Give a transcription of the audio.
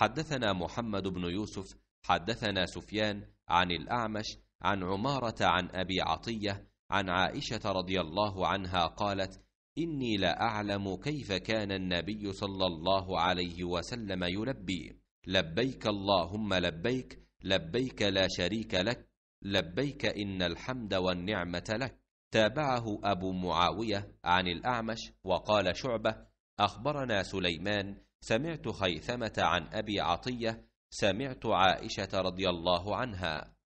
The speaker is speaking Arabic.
حدثنا محمد بن يوسف حدثنا سفيان عن الأعمش عن عمارة عن أبي عطية عن عائشة رضي الله عنها قالت: إني لأعلم كيف كان النبي صلى الله عليه وسلم يلبي: لبيك اللهم لبيك، لبيك لا شريك لك، لبيك إن الحمد والنعمة لك. تابعه أبو معاوية عن الأعمش وقال شعبة: اخبرنا سليمان سمعت خيثمه عن ابي عطيه سمعت عائشه رضي الله عنها